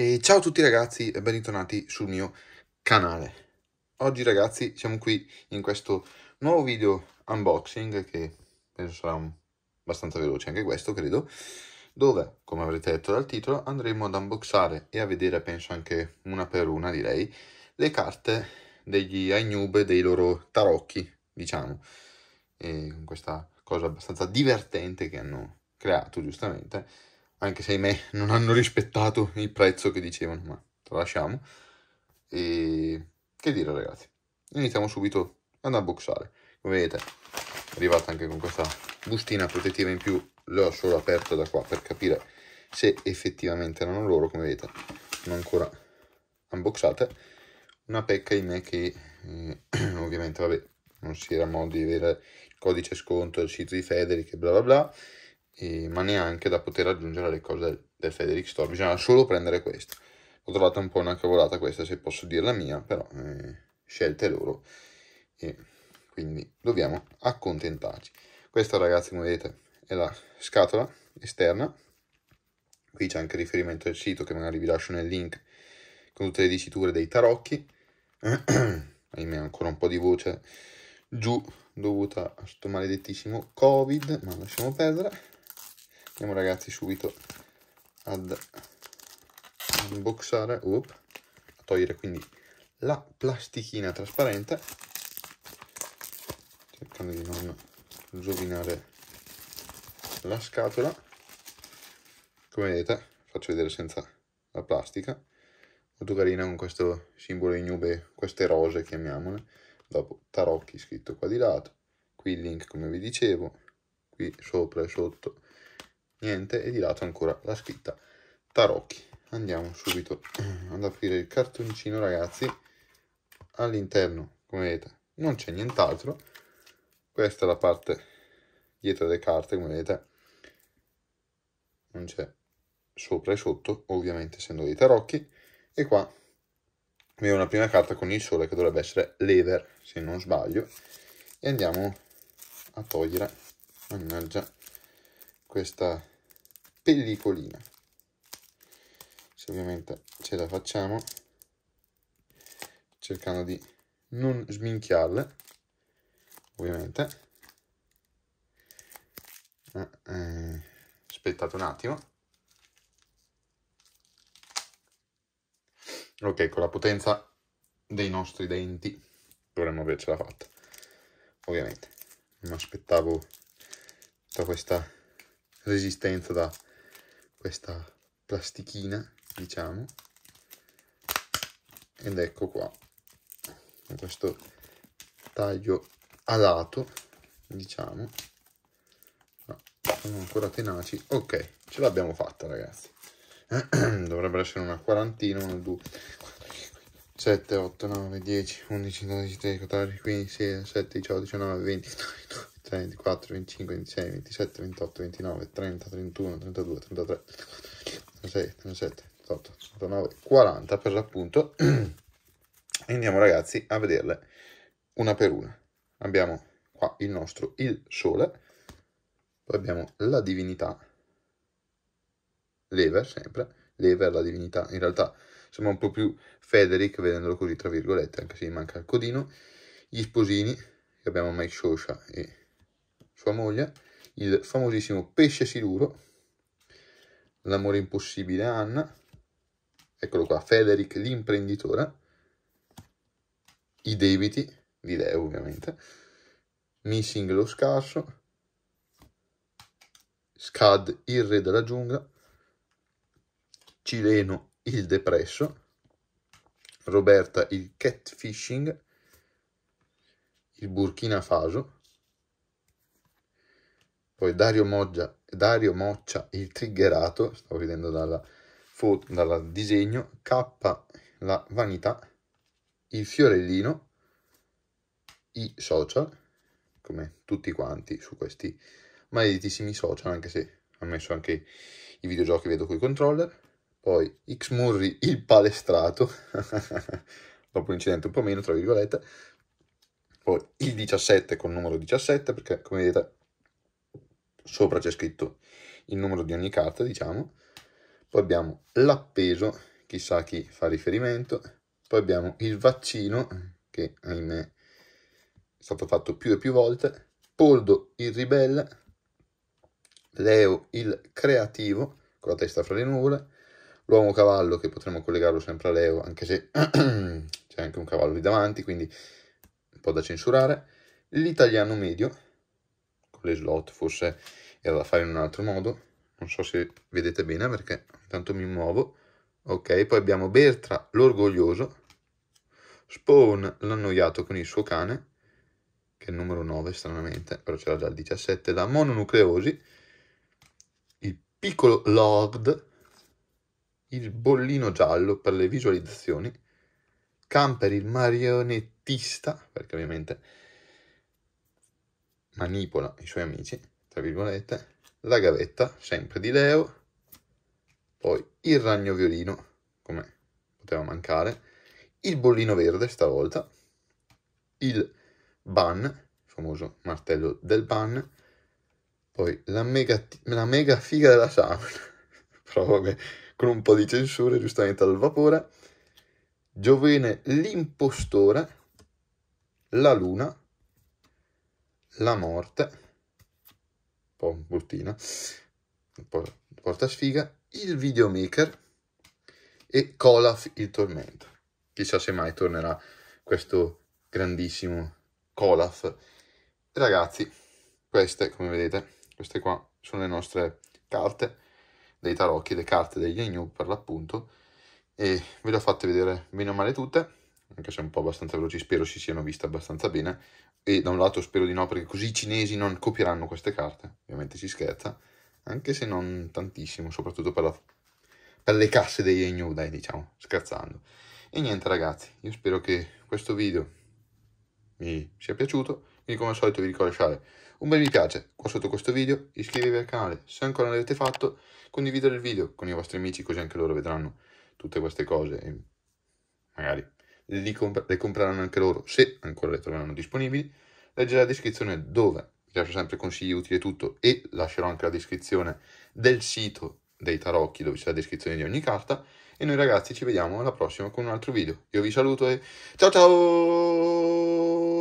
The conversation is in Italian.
E ciao a tutti ragazzi e bentornati sul mio canale. Oggi ragazzi siamo qui in questo nuovo video unboxing che penso sarà abbastanza veloce anche questo credo dove come avrete detto dal titolo andremo ad unboxare e a vedere penso anche una per una direi le carte degli Ainub dei loro tarocchi diciamo e questa cosa abbastanza divertente che hanno creato giustamente anche se ahimè non hanno rispettato il prezzo che dicevano, ma tralasciamo. E che dire ragazzi, iniziamo subito ad unboxare. Come vedete, è arrivata anche con questa bustina protettiva in più, l'ho solo aperta da qua per capire se effettivamente erano loro, come vedete, non ancora unboxate. Una pecca in me che eh, ovviamente vabbè, non si era modo di avere il codice sconto, il sito di Federic e bla bla bla eh, ma neanche da poter aggiungere le cose del, del Federic Store, bisogna solo prendere questo. Ho trovato un po' una cavolata questa, se posso dirla mia, però eh, scelte loro e quindi dobbiamo accontentarci. Questa ragazzi come vedete è la scatola esterna, qui c'è anche riferimento al sito che magari vi lascio nel link con tutte le diciture dei tarocchi, ahimè ancora un po' di voce giù dovuta a questo maledettissimo covid, ma lasciamo perdere andiamo ragazzi subito ad unboxare up, a togliere quindi la plastichina trasparente cercando di non rovinare la scatola come vedete faccio vedere senza la plastica molto carina con questo simbolo ignube queste rose chiamiamole dopo tarocchi scritto qua di lato qui il link come vi dicevo qui sopra e sotto niente e di lato ancora la scritta tarocchi andiamo subito ad aprire il cartoncino ragazzi all'interno come vedete non c'è nient'altro questa è la parte dietro le carte come vedete non c'è sopra e sotto ovviamente essendo dei tarocchi e qua abbiamo una prima carta con il sole che dovrebbe essere lever se non sbaglio e andiamo a togliere mannaggia questa pellicolina se ovviamente ce la facciamo cercando di non sminchiarle ovviamente eh, aspettate un attimo ok con la potenza dei nostri denti dovremmo avercela fatta ovviamente non aspettavo tutta questa resistenza da questa plastichina, diciamo. Ed ecco qua, questo taglio a lato, diciamo. No, sono ancora tenaci. Ok, ce l'abbiamo fatta ragazzi. Dovrebbero essere una quarantina, una, due, 7, 8, 9, 10, 11, 12, 13, 14, 15, 16, 17, 18, 19, 20, 19, 20. 24, 25, 26, 27, 28, 29, 30, 31, 32, 33, 36, 37, 38, 39, 40 per l'appunto. E Andiamo ragazzi a vederle una per una. Abbiamo qua il nostro il sole, poi abbiamo la divinità, lever sempre, lever la divinità, in realtà sembra un po' più Federic vedendolo così tra virgolette, anche se gli manca il codino, gli sposini, abbiamo Mike Scioscia e sua moglie, il famosissimo pesce siluro, l'amore impossibile Anna, eccolo qua, Federic l'imprenditore, i debiti di Leo ovviamente, Missing lo scarso, Scad il re della giungla, Cileno il depresso, Roberta il catfishing, il Burkina Faso, poi Dario, Moggia, Dario Moccia il triggerato, stavo vedendo dalla dal disegno, K la vanità, il fiorellino, i social, come tutti quanti su questi maleditissimi social, anche se ha messo anche i videogiochi, vedo coi controller, poi Xmurri il palestrato, dopo l'incidente un po' meno, tra virgolette, poi il 17 con il numero 17, perché come vedete sopra c'è scritto il numero di ogni carta, diciamo, poi abbiamo l'appeso, chissà chi fa riferimento, poi abbiamo il vaccino, che ahimè è stato fatto più e più volte, Poldo il ribelle, Leo il creativo, con la testa fra le nuvole, l'uomo cavallo che potremmo collegarlo sempre a Leo, anche se c'è anche un cavallo lì davanti, quindi un po' da censurare, l'italiano medio, con le slot forse era da fare in un altro modo non so se vedete bene perché intanto mi muovo ok poi abbiamo Bertra l'orgoglioso Spawn l'annoiato con il suo cane che è il numero 9 stranamente però c'era già il 17 la mononucleosi il piccolo Lord il bollino giallo per le visualizzazioni Camper il marionettista perché ovviamente manipola i suoi amici, tra virgolette, la gavetta, sempre di Leo, poi il ragno violino, come poteva mancare, il bollino verde stavolta, il ban, il famoso martello del ban, poi la mega, la mega figa della sauna, però vabbè, con un po' di censure giustamente al vapore, Giovene l'impostore, la luna, la morte, un po' bruttina, un po' porta sfiga, il videomaker e Colaf il tormento. Chissà se mai tornerà questo grandissimo Colaf. Ragazzi, queste, come vedete, queste qua sono le nostre carte dei tarocchi, le carte degli New per l'appunto, e ve le ho fatte vedere meno male tutte, anche se un po' abbastanza veloci, spero si siano viste abbastanza bene, e da un lato spero di no perché così i cinesi non copieranno queste carte, ovviamente si scherza, anche se non tantissimo, soprattutto per, la, per le casse degli ENU, dai diciamo, scherzando. E niente ragazzi, io spero che questo video vi sia piaciuto, quindi come al solito vi ricordo di lasciare un bel mi piace qua sotto questo video, iscrivetevi al canale se ancora non l'avete fatto, condividere il video con i vostri amici così anche loro vedranno tutte queste cose e magari comp- le compreranno anche loro se ancora le troveranno disponibili. Leggerò la descrizione dove vi lascio sempre consigli utili e tutto e lascerò anche la descrizione del sito dei tarocchi dove c'è la descrizione di ogni carta. E noi ragazzi ci vediamo alla prossima con un altro video. Io vi saluto e ciao ciao!